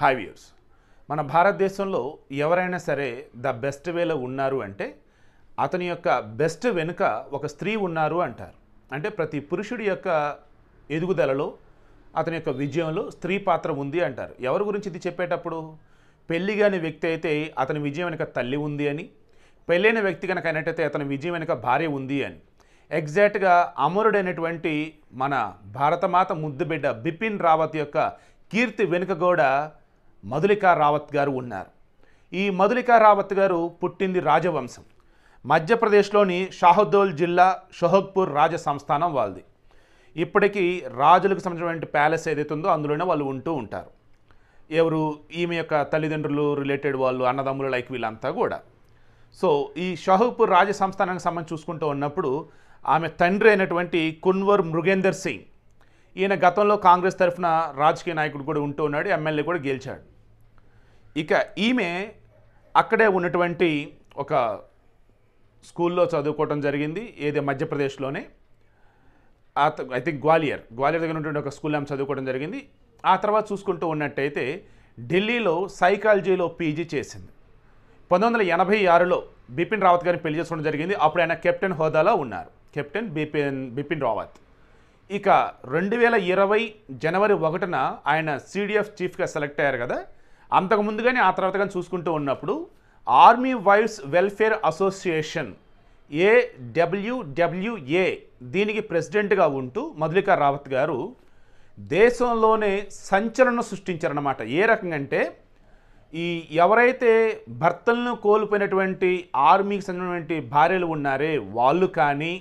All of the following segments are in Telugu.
హాయ్ వ్యూర్స్ మన భారతదేశంలో ఎవరైనా సరే ద బెస్ట్ వేలో ఉన్నారు అంటే అతని యొక్క బెస్ట్ వెనుక ఒక స్త్రీ ఉన్నారు అంటారు అంటే ప్రతి పురుషుడి యొక్క ఎదుగుదలలో అతని యొక్క విజయంలో స్త్రీ పాత్ర ఉంది అంటారు ఎవరి గురించి ఇది చెప్పేటప్పుడు పెళ్ళి కాని వ్యక్తి అయితే అతని విజయం వెనుక తల్లి ఉంది అని పెళ్ళైన వ్యక్తి కనుక అయినట్టయితే అతని విజయం వెనుక భార్య ఉంది అని ఎగ్జాక్ట్గా అమరుడైనటువంటి మన భారతమాత ముద్దుబిడ్డ బిపిన్ రావత్ యొక్క కీర్తి వెనుక కూడా మధులికా రావత్ గారు ఉన్నారు ఈ మధులికా రావత్ గారు పుట్టింది రాజవంశం మధ్యప్రదేశ్లోని షాహుద్దోల్ జిల్లా షోహగ్పూర్ రాజ సంస్థానం వాళ్ళది ఇప్పటికీ రాజులకు సంబంధించినటువంటి ప్యాలెస్ ఏదైతే ఉందో అందులోనే వాళ్ళు ఉంటూ ఉంటారు ఎవరు ఈమె యొక్క తల్లిదండ్రులు రిలేటెడ్ వాళ్ళు అన్నదమ్ములు లైక్ వీళ్ళంతా కూడా సో ఈ షాహూపూర్ రాజ సంస్థానానికి సంబంధించి చూసుకుంటూ ఉన్నప్పుడు ఆమె తండ్రి అయినటువంటి కున్వర్ మృగేందర్ సింగ్ ఈయన గతంలో కాంగ్రెస్ తరఫున రాజకీయ నాయకుడు కూడా ఉంటూ ఉన్నాడు ఎమ్మెల్యే కూడా గెలిచాడు ఇక ఈమె అక్కడే ఉన్నటువంటి ఒక స్కూల్లో చదువుకోవటం జరిగింది ఏది మధ్యప్రదేశ్లోనే ఐ థింక్ గ్వాలియర్ గ్వాలియర్ దగ్గర ఉన్నటువంటి ఒక స్కూల్ ఆమె చదువుకోవడం జరిగింది ఆ తర్వాత చూసుకుంటూ ఉన్నట్టయితే ఢిల్లీలో సైకాలజీలో పీజీ చేసింది పంతొమ్మిది వందల ఎనభై ఆరులో బిపిన్ రావత్ గారిని పెళ్లి చేసుకోవడం జరిగింది అప్పుడు ఆయన కెప్టెన్ హోదాలో ఉన్నారు కెప్టెన్ బిపిన్ బిపిన్ రావత్ ఇక రెండు వేల ఇరవై జనవరి ఒకటిన ఆయన సీడీఎఫ్ చీఫ్గా సెలెక్ట్ అయ్యారు కదా అంతకు ముందుగానే ఆ తర్వాత కానీ చూసుకుంటూ ఉన్నప్పుడు army wives welfare association AWWA దీనికి ప్రెసిడెంట్గా ఉంటూ మధులికా రావత్ గారు దేశంలోనే సంచలనం సృష్టించారన్నమాట ఏ రకంగా అంటే ఈ ఎవరైతే భర్తలను కోల్పోయినటువంటి ఆర్మీకి చెందినటువంటి భార్యలు ఉన్నారే వాళ్ళు కానీ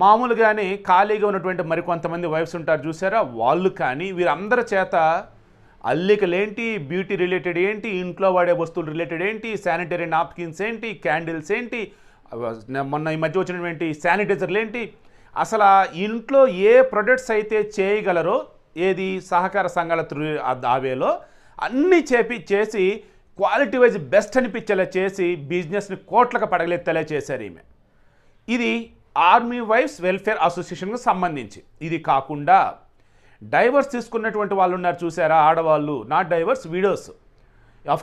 మామూలుగానే ఖాళీగా ఉన్నటువంటి మరికొంతమంది వైఫ్స్ ఉంటారు చూసారా వాళ్ళు కానీ వీరందరి చేత అల్లికలేంటి బ్యూటీ రిలేటెడ్ ఏంటి ఇంట్లో వాడే వస్తువులు రిలేటెడ్ ఏంటి శానిటరీ నాప్కిన్స్ ఏంటి క్యాండిల్స్ ఏంటి మొన్న ఈ మధ్య వచ్చినటువంటి శానిటైజర్లు ఏంటి అసలు ఇంట్లో ఏ ప్రొడక్ట్స్ అయితే చేయగలరో ఏది సహకార సంఘాల ఆవేలో అన్నీ చేపి చేసి క్వాలిటీ వైజ్ బెస్ట్ అనిపించేలా చేసి బిజినెస్ని కోట్లకు పడగలెత్తేలా చేశారు ఈమె ఇది ఆర్మీ వైఫ్స్ వెల్ఫేర్ అసోసియేషన్కు సంబంధించి ఇది కాకుండా డైవర్స్ తీసుకున్నటువంటి వాళ్ళు ఉన్నారు చూసారా ఆడవాళ్ళు not divorce videos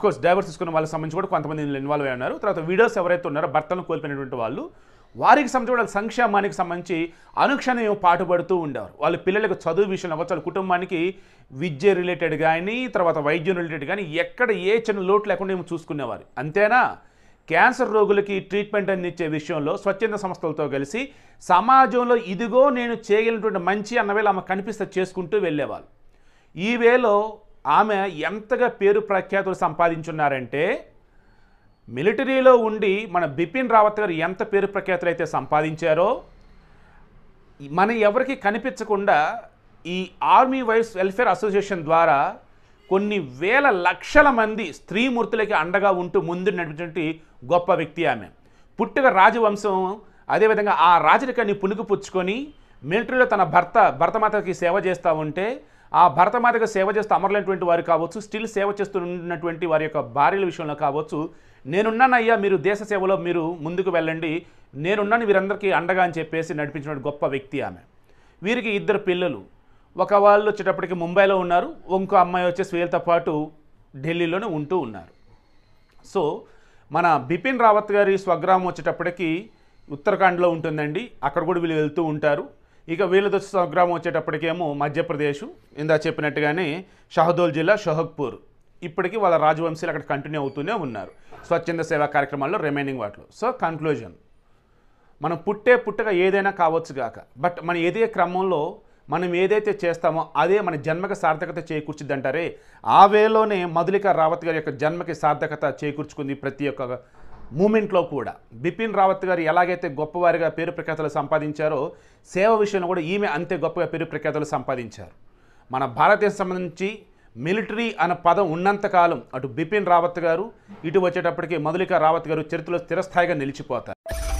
course divorce తీసుకున్న వాళ్ళకి సంబంధించి కూడా కొంతమంది ఇన్వాల్వ్ అయి ఉన్నారు తర్వాత వీడియోస్ ఎవరైతే ఉన్నారో భర్తలను కోల్పోయినటువంటి వాళ్ళు వారికి సంబంధించి వాళ్ళ సంక్షేమానికి సంబంధించి అనుక్షణం పాటుపడుతూ ఉండేవారు వాళ్ళ పిల్లలకు చదువు విషయంలో అవ్వచ్చు వాళ్ళ కుటుంబానికి విద్య రిలేటెడ్ కానీ తర్వాత వైద్యం రిలేటెడ్ కానీ ఎక్కడ ఏ చిన్న లోటు లేకుండా ఏమో చూసుకునేవారు అంతేనా క్యాన్సర్ రోగులకి ట్రీట్మెంట్ అందించే విషయంలో స్వచ్ఛంద సంస్థలతో కలిసి సమాజంలో ఇదిగో నేను చేయగలిగినటువంటి మంచి అన్నవేళ ఆమె కనిపిస్తే చేసుకుంటూ వెళ్ళేవాళ్ళు ఈ వేలో ఆమె ఎంతగా పేరు ప్రఖ్యాతులు సంపాదించున్నారంటే మిలిటరీలో ఉండి మన బిపిన్ రావత్ గారు ఎంత పేరు ప్రఖ్యాతులు అయితే సంపాదించారో మన ఎవరికి కనిపించకుండా ఈ ఆర్మీ వైఫ్ వెల్ఫేర్ అసోసియేషన్ ద్వారా కొన్ని వేల లక్షల మంది స్త్రీమూర్తులకి అండగా ఉంటూ ముందు నడిపినటువంటి గొప్ప వ్యక్తి ఆమె పుట్టుక రాజవంశం అదేవిధంగా ఆ రాజరికాన్ని పుచ్చుకొని మిలిటరీలో తన భర్త భర్తమాతకి సేవ చేస్తూ ఉంటే ఆ భరతమాతకు సేవ చేస్తూ అమరలేనటువంటి వారు కావచ్చు స్టిల్ సేవ చేస్తున్నటువంటి వారి యొక్క భార్యల విషయంలో కావచ్చు నేనున్నానయ్యా మీరు దేశ సేవలో మీరు ముందుకు వెళ్ళండి నేనున్నాను వీరందరికీ అండగా అని చెప్పేసి నడిపించిన గొప్ప వ్యక్తి ఆమె వీరికి ఇద్దరు పిల్లలు ఒక వాళ్ళు వచ్చేటప్పటికి ముంబైలో ఉన్నారు ఇంకో అమ్మాయి వచ్చేసి వీళ్ళతో పాటు ఢిల్లీలోనే ఉంటూ ఉన్నారు సో మన బిపిన్ రావత్ గారి స్వగ్రామం వచ్చేటప్పటికి ఉత్తరాఖండ్లో ఉంటుందండి అక్కడ కూడా వీళ్ళు వెళ్తూ ఉంటారు ఇక వీళ్ళతో స్వగ్రామం వచ్చేటప్పటికేమో మధ్యప్రదేశ్ ఇందా చెప్పినట్టుగానే షహదోల్ జిల్లా షోహక్పూర్ ఇప్పటికీ వాళ్ళ రాజవంశీలు అక్కడ కంటిన్యూ అవుతూనే ఉన్నారు స్వచ్ఛంద సేవా కార్యక్రమాల్లో రిమైనింగ్ వాటిలో సో కన్క్లూజన్ మనం పుట్టే పుట్టగా ఏదైనా కావచ్చు గాక బట్ మన ఏదే క్రమంలో మనం ఏదైతే చేస్తామో అదే మన జన్మకి సార్థకత చేకూర్చింది అంటారే ఆ వేలోనే మధులిక రావత్ గారి యొక్క జన్మకి సార్థకత చేకూర్చుకుంది ప్రతి ఒక్క మూమెంట్లో కూడా బిపిన్ రావత్ గారు ఎలాగైతే గొప్పవారిగా పేరు ప్రఖ్యాతలు సంపాదించారో సేవ విషయంలో కూడా ఈమె అంతే గొప్పగా పేరు ప్రఖ్యాతలు సంపాదించారు మన భారతదేశం సంబంధించి మిలిటరీ అనే పదం ఉన్నంతకాలం అటు బిపిన్ రావత్ గారు ఇటు వచ్చేటప్పటికి మధులిక రావత్ గారు చరిత్రలో స్థిరస్థాయిగా నిలిచిపోతారు